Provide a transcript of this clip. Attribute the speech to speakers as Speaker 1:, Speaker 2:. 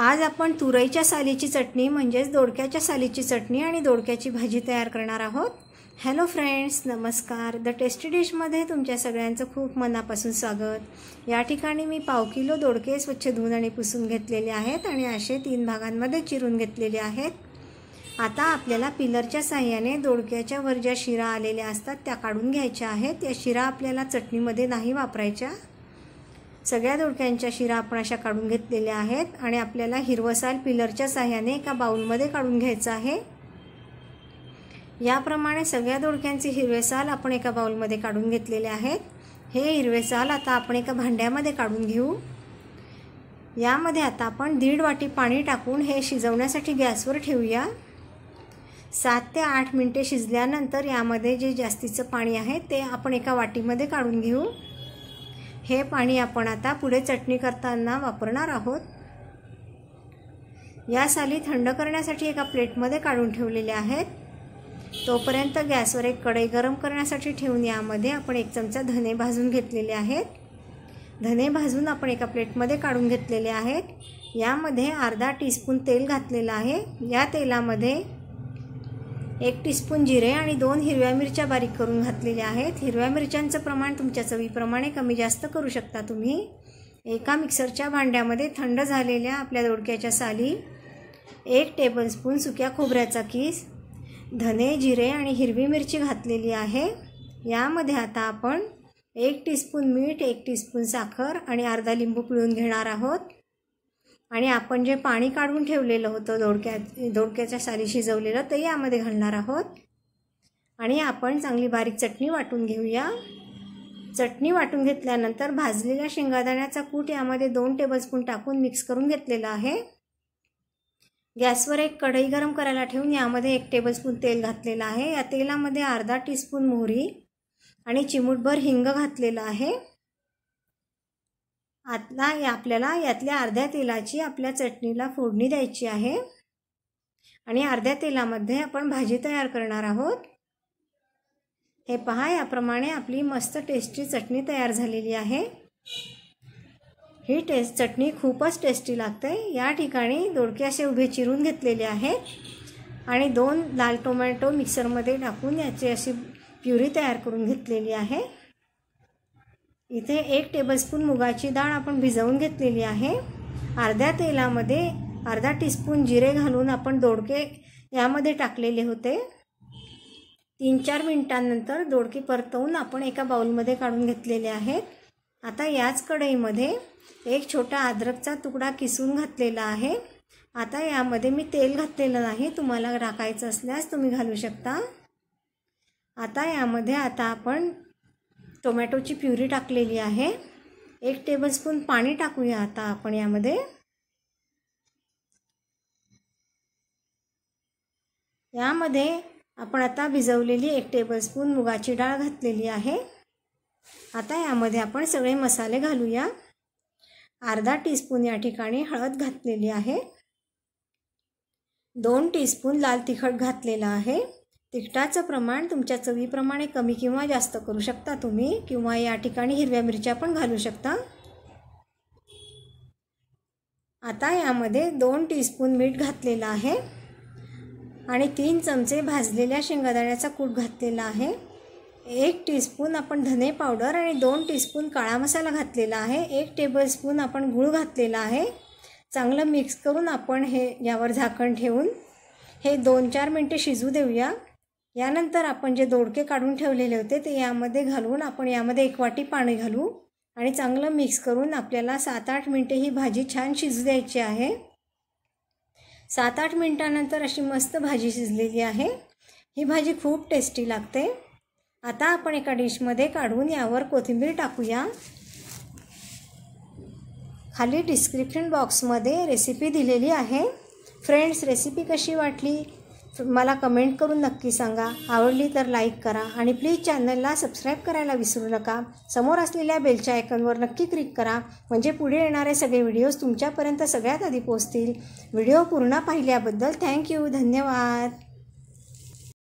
Speaker 1: आज आपण तुरईच्या सालीची चटणी म्हणजेच दोडक्याच्या सालीची चटणी आणि दोडक्याची भाजी तयार करणार आहोत हॅलो फ्रेंड्स नमस्कार द टेस्टी डिशमध्ये तुमच्या सगळ्यांचं खूप मनापासून स्वागत या ठिकाणी मी पाव किलो दोडके स्वच्छ धुवून आणि पुसून घेतलेले आहेत आणि असे तीन भागांमध्ये चिरून घेतलेले आहेत आता आपल्याला पिलरच्या साह्याने दोडक्याच्या वर ज्या शिरा आलेल्या असतात त्या काढून घ्यायच्या आहेत या शिरा आपल्याला चटणीमध्ये नाही वापरायच्या सगळ्या दोडक्यांच्या शिरा आपण अशा काढून घेतलेल्या आहेत आणि आपल्याला हिरवसाल पिलरच्या साह्याने एका बाऊलमध्ये काढून घ्यायचं आहे याप्रमाणे सगळ्या दोडक्यांचे हिरवेसाल आपण एका बाऊलमध्ये काढून घेतलेले आहेत हे हिरवे साल आता आपण एका भांड्यामध्ये काढून घेऊ यामध्ये आता आपण दीड वाटी पाणी टाकून हे शिजवण्यासाठी गॅसवर ठेवूया सात ते आठ मिनटे शिजल्यानंतर यामध्ये जे जास्तीचं पाणी आहे ते आपण एका वाटीमध्ये काढून घेऊ हे पाणी आपण आता पुढे चटणी करताना वापरणार आहोत या साली थंड करण्यासाठी एका प्लेटमध्ये काढून ठेवलेले आहेत तोपर्यंत गॅसवर एक कढई गरम करण्यासाठी ठेवून यामध्ये आपण एक चमचा धने भाजून घेतलेले आहेत धने भाजून आपण एका प्लेटमध्ये काढून घेतलेले आहेत यामध्ये अर्धा टीस्पून तेल घातलेलं आहे या तेलामध्ये एक टीस्पून जिरे आणि दोन हिरव्या मिरच्या बारीक करून घातलेल्या आहेत हिरव्या मिरच्यांचं प्रमाण तुमच्या चवीप्रमाणे कमी जास्त करू शकता तुम्ही एका मिक्सरच्या भांड्यामध्ये थंड झालेल्या आपल्या दोडक्याच्या साली एक टेबलस्पून सुक्या खोबऱ्याचा किस धने जिरे आणि हिरवी मिरची घातलेली आहे यामध्ये आता आपण एक टीस्पून मीठ एक टीस्पून साखर आणि अर्धा लिंबू पिळून घेणार आहोत आणि आपण जे पाणी काढून ठेवलेलं होतं दोडक्यात दोडक्याच्या साली शिजवलेलं ते यामध्ये घालणार आहोत आणि आपण चांगली बारीक चटणी वाटून घेऊया चटणी वाटून घेतल्यानंतर भाजलेल्या शेंगादाण्याचा कूट यामध्ये दोन टेबलस्पून टाकून मिक्स करून घेतलेला आहे गॅसवर एक कढई गरम करायला ठेवून यामध्ये एक टेबलस्पून तेल घातलेलं आहे या तेलामध्ये अर्धा टीस्पून मोहरी आणि चिमूटभर हिंग घातलेलं आहे आता आपल्याला यातल्या अर्ध्या तेलाची आपल्या चटणीला फोडणी द्यायची आहे आणि अर्ध्या तेलामध्ये आपण भाजी तयार करणार आहोत हे पहा याप्रमाणे आपली मस्त टेस्टी चटणी तयार झालेली आहे ही टेस्ट चटणी खूपच टेस्टी लागते या ठिकाणी दोडके असे उभे चिरून घेतलेले आहेत आणि दोन लाल टोमॅटो मिक्सरमध्ये टाकून याची अशी प्युरी तयार करून घेतलेली आहे इथे एक टेबलस्पून मुगाची डाळ आपण भिजवून घेतलेली आहे अर्ध्या तेलामध्ये अर्धा टीस्पून जिरे घालून आपण दोडके यामध्ये टाकलेले होते तीन चार मिनटांनंतर दोडके परतवून आपण एका बाऊलमध्ये काढून घेतलेले आहेत आता याच कढईमध्ये एक छोटा अद्रकचा तुकडा किसून घातलेला आहे आता यामध्ये मी तेल घातलेलं नाही तुम्हाला टाकायचं असल्यास तुम्ही घालू शकता आता यामध्ये आता आपण टोमॅटोची प्युरी टाकलेली आहे एक टेबलस्पून पाणी टाकूया आता आपण यामध्ये यामध्ये आपण आता भिजवलेली एक टेबलस्पून मुगाची डाळ घातलेली आहे आता यामध्ये आपण सगळे मसाले घालूया अर्धा टीस्पून या ठिकाणी हळद घातलेली आहे दोन टीस्पून लाल तिखट घातलेला आहे तिखटाचं प्रमाण तुमच्या चवीप्रमाणे कमी किंवा जास्त करू शकता तुम्ही किंवा या ठिकाणी हिरव्या मिरच्या पण घालू शकता आता यामध्ये दोन टीस्पून मीठ घातलेलं आहे आणि तीन चमचे भाजलेल्या शेंगादाण्याचा कूट घातलेला आहे एक टीस्पून आपण धने पावडर आणि दोन टीस्पून काळा मसाला घातलेला आहे एक टेबलस्पून आपण गूळ घातलेला आहे चांगलं मिक्स करून आपण हे यावर झाकण ठेवून हे दोन चार मिनटे शिजू देऊया यानंतर आपण जे दोडके काढून ठेवलेले होते ते यामध्ये घालून आपण यामध्ये एक वाटी पाणी घालू आणि चांगलं मिक्स करून आपल्याला सात आठ मिनटे ही भाजी छान शिज द्यायची आहे सात आठ मिनटानंतर अशी मस्त भाजी शिजलेली आहे ही भाजी खूप टेस्टी लागते आता आपण एका डिशमध्ये काढून यावर कोथिंबीर टाकूया खाली डिस्क्रिप्शन बॉक्समध्ये रेसिपी दिलेली आहे फ्रेंड्स रेसिपी कशी वाटली मला कमेंट करून नक्की सांगा आवडली तर लाईक करा आणि प्लीज चॅनलला सबस्क्राईब करायला विसरू नका समोर असलेल्या बेलच्या आयकनवर नक्की क्लिक करा म्हणजे पुढे येणारे सगळे व्हिडिओज तुमच्यापर्यंत सगळ्यात आधी पोहोचतील व्हिडिओ पूर्ण पाहिल्याबद्दल थँक्यू धन्यवाद